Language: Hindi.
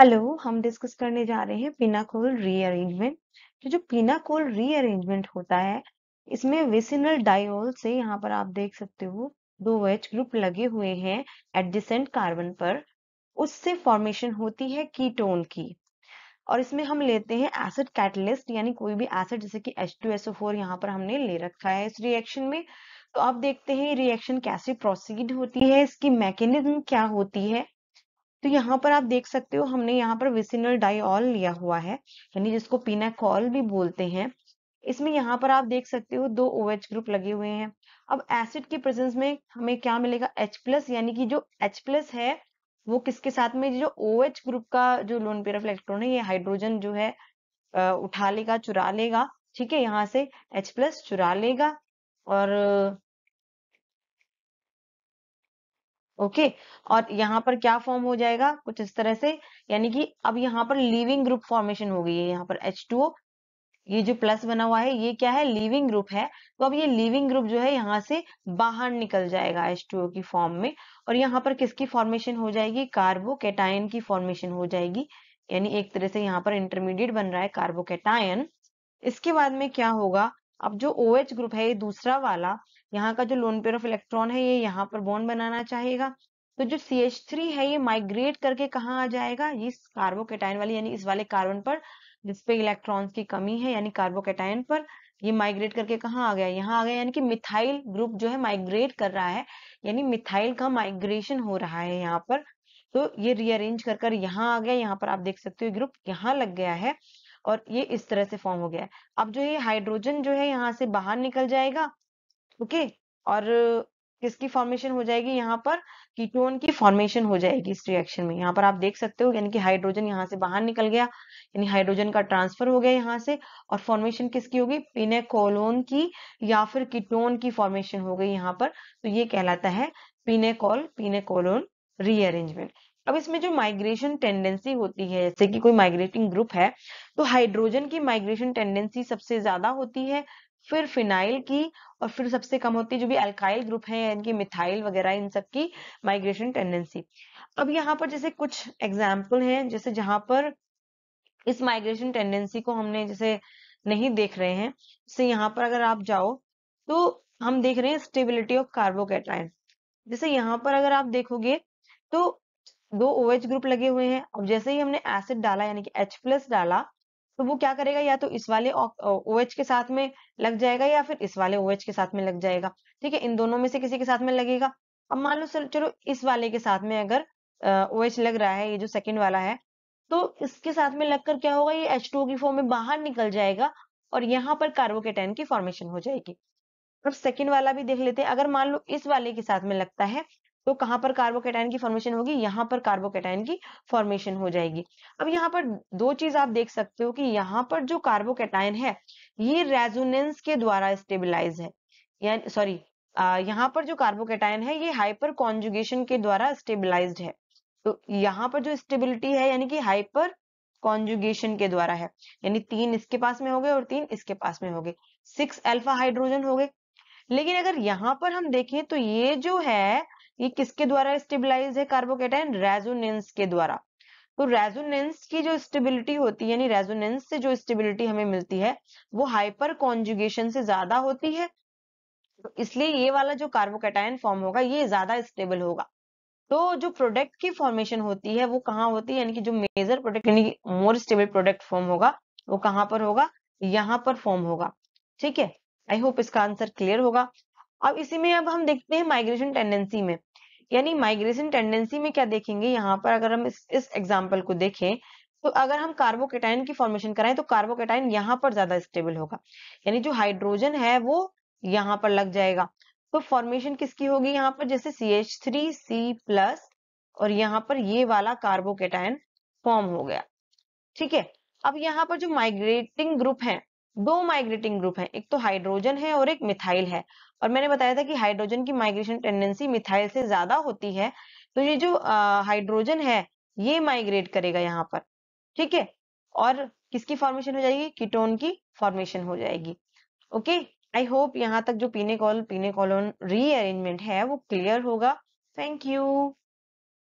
हेलो हम डिस्कस करने जा रहे हैं पिनाकोल रीअरेंजमेंट तो जो पिनाकोल रीअरेंजमेंट होता है इसमें विसिनल डायोल से यहाँ पर आप देख सकते हो दो एच ग्रुप लगे हुए हैं एडजेसेंट कार्बन पर उससे फॉर्मेशन होती है कीटोन की और इसमें हम लेते हैं एसिड कैटलिस्ट यानी कोई भी एसिड जैसे कि H2SO4 यहाँ पर हमने ले रखा है इस रिएक्शन में तो आप देखते हैं रिएक्शन कैसे प्रोसीड होती है इसकी मैकेनिज्म क्या होती है तो यहाँ पर आप देख सकते हो हमने यहाँ पर विसिनल डाइऑल लिया हुआ है यानी जिसको पीनाकॉल भी बोलते हैं इसमें यहाँ पर आप देख सकते हो दो ओ OH ग्रुप लगे हुए हैं अब एसिड के प्रेजेंस में हमें क्या मिलेगा एच प्लस यानी कि जो एच प्लस है वो किसके साथ में जो ओ OH ग्रुप का जो लोन पेयर ऑफ इलेक्ट्रॉन है ये हाइड्रोजन जो है उठा लेगा चुरा लेगा ठीक है यहाँ से एच प्लस चुरा लेगा और ओके और यहाँ पर क्या फॉर्म हो जाएगा कुछ इस तरह से यानी कि अब यहाँ पर लिविंग ग्रुप फॉर्मेशन हो गई है यहाँ पर H2O ये जो प्लस बना हुआ है ये क्या है लिविंग ग्रुप है तो अब ये लिविंग ग्रुप जो है यहाँ से बाहर निकल जाएगा H2O की फॉर्म में और यहाँ पर किसकी फॉर्मेशन हो जाएगी कार्बोकेटायन की फॉर्मेशन हो जाएगी यानी एक तरह से यहाँ पर इंटरमीडिएट बन रहा है कार्बोकेटायन इसके बाद में क्या होगा अब जो ओ OH ग्रुप है ये दूसरा वाला यहाँ का जो लोन पेयर ऑफ इलेक्ट्रॉन है ये यहाँ पर बॉन्ड बनाना चाहेगा तो जो सी एच थ्री है ये माइग्रेट करके कहाँ आ जाएगा इस कार्बोकेटाइन वाली यानी इस वाले कार्बन पर जिसपे इलेक्ट्रॉन्स की कमी है यानी कार्बोकेटाइन पर ये माइग्रेट करके कहा आ गया यहाँ आ गया यानी कि मिथाइल ग्रुप जो है माइग्रेट कर रहा है यानी मिथाइल का माइग्रेशन हो रहा है यहाँ पर तो ये रीअरेंज कर कर यहाँ आ गया यहाँ पर आप देख सकते हो ग्रुप यहाँ लग गया है और ये इस तरह से फॉर्म हो गया है अब जो ये हाइड्रोजन जो है यहाँ से बाहर निकल जाएगा ओके और किसकी फॉर्मेशन हो जाएगी यहाँ पर कीटोन की फॉर्मेशन हो जाएगी इस रिएक्शन में यहाँ पर आप देख सकते हो यानी कि हाइड्रोजन यहाँ से बाहर निकल गया यानी हाइड्रोजन का ट्रांसफर हो गया यहाँ से और फॉर्मेशन किसकी होगी पिनेकोलोन की या फिर कीटोन की फॉर्मेशन हो गई यहाँ पर तो ये कहलाता है पिनेकोल पिनेकोलोन रीअरेंजमेंट अब इसमें जो माइग्रेशन टेंडेंसी होती है जैसे कि कोई माइग्रेटिंग ग्रुप है तो हाइड्रोजन की माइग्रेशन टेंडेंसी सबसे ज्यादा होती है फिर फिनाइल की और फिर सबसे कम होती है जो भी अल्काइल ग्रुप है इनकी मिथाइल वगैरह इन सब की माइग्रेशन टेंडेंसी अब यहाँ पर जैसे कुछ एग्जाम्पल हैं जैसे जहां पर इस माइग्रेशन टेंडेंसी को हमने जैसे नहीं देख रहे हैं जैसे यहाँ पर अगर आप जाओ तो हम देख रहे हैं स्टेबिलिटी ऑफ कार्बोकेटाइन जैसे यहाँ पर अगर आप देखोगे तो दो ओ OH ग्रुप लगे हुए हैं अब जैसे ही हमने एसिड डाला यानी कि एच प्लस डाला तो वो क्या करेगा या तो इस वाले ओ एच के साथ में लग जाएगा या फिर इस वाले ओ एच के साथ में लग जाएगा ठीक है इन दोनों में से किसी के साथ में लगेगा अब मान लो सर चलो इस वाले के साथ में अगर ओ एच लग रहा है ये जो सेकेंड वाला है तो इसके साथ में लगकर क्या होगा ये एच टू की फॉर्म में बाहर निकल जाएगा और यहाँ पर कार्बोकेटाइन की फॉर्मेशन हो जाएगी अब सेकेंड वाला भी देख लेते हैं अगर मान लो इस वाले के साथ में लगता है तो कहां पर कार्बोकेटाइन की फॉर्मेशन होगी यहां पर कार्बोकेटाइन की फॉर्मेशन हो जाएगी अब यहाँ पर दो चीज आप देख सकते हो कि यहाँ पर जो कार्बोकेटाइन है ये रेजोनेंस के द्वारा स्टेबिलाईज है सॉरी यहाँ पर जो कार्बोकेटाइन है ये हाइपर कॉन्जुगेशन के द्वारा स्टेबिलाईज है तो यहाँ पर जो स्टेबिलिटी है यानी कि हाइपर कॉन्जुगेशन के द्वारा है यानी तीन इसके पास में हो गए और तीन इसके पास में हो गए सिक्स अल्फा हाइड्रोजन हो गए लेकिन अगर यहाँ पर हम देखें तो ये जो है ये किसके द्वारा स्टेबिलाईज है कार्बोकेटाइन रेजोनेंस के द्वारा तो रेजोनेंस की जो स्टेबिलिटी होती है यानी रेजोनेंस से जो स्टेबिलिटी हमें मिलती है वो हाइपर कॉन्जुगेशन से ज्यादा होती है तो इसलिए ये वाला जो कार्बोकेटाइन फॉर्म होगा ये ज्यादा स्टेबल होगा तो जो प्रोडक्ट की फॉर्मेशन होती है वो कहाँ होती है यानी कि जो मेजर प्रोडक्ट यानी मोर स्टेबल प्रोडक्ट फॉर्म होगा वो कहाँ पर होगा यहाँ पर फॉर्म होगा ठीक है आई होप इसका आंसर क्लियर होगा अब इसी में अब हम देखते हैं माइग्रेशन टेंडेंसी में यानी माइग्रेशन टेंडेंसी में क्या देखेंगे यहाँ पर अगर हम इस, एग्जाम्पल को देखें तो अगर हम कार्बोकेटाइन की फॉर्मेशन कराएं तो कार्बोकेटाइन यहाँ पर ज्यादा स्टेबल होगा यानी जो हाइड्रोजन है वो यहाँ पर लग जाएगा तो फॉर्मेशन किसकी होगी यहाँ पर जैसे C H three C plus और यहाँ पर ये वाला कार्बोकेटाइन फॉर्म हो गया ठीक है अब यहाँ पर जो माइग्रेटिंग ग्रुप है दो माइग्रेटिंग ग्रुप हैं एक तो हाइड्रोजन है और एक मिथाइल है और मैंने बताया था कि हाइड्रोजन की माइग्रेशन टेंडेंसी मिथाइल से ज्यादा होती है तो ये जो हाइड्रोजन है ये माइग्रेट करेगा यहाँ पर ठीक है और किसकी फॉर्मेशन हो जाएगी कीटोन की फॉर्मेशन हो जाएगी ओके आई होप यहाँ तक जो पीने कॉल पीने कॉलोन रीअरेंजमेंट है वो क्लियर होगा थैंक यू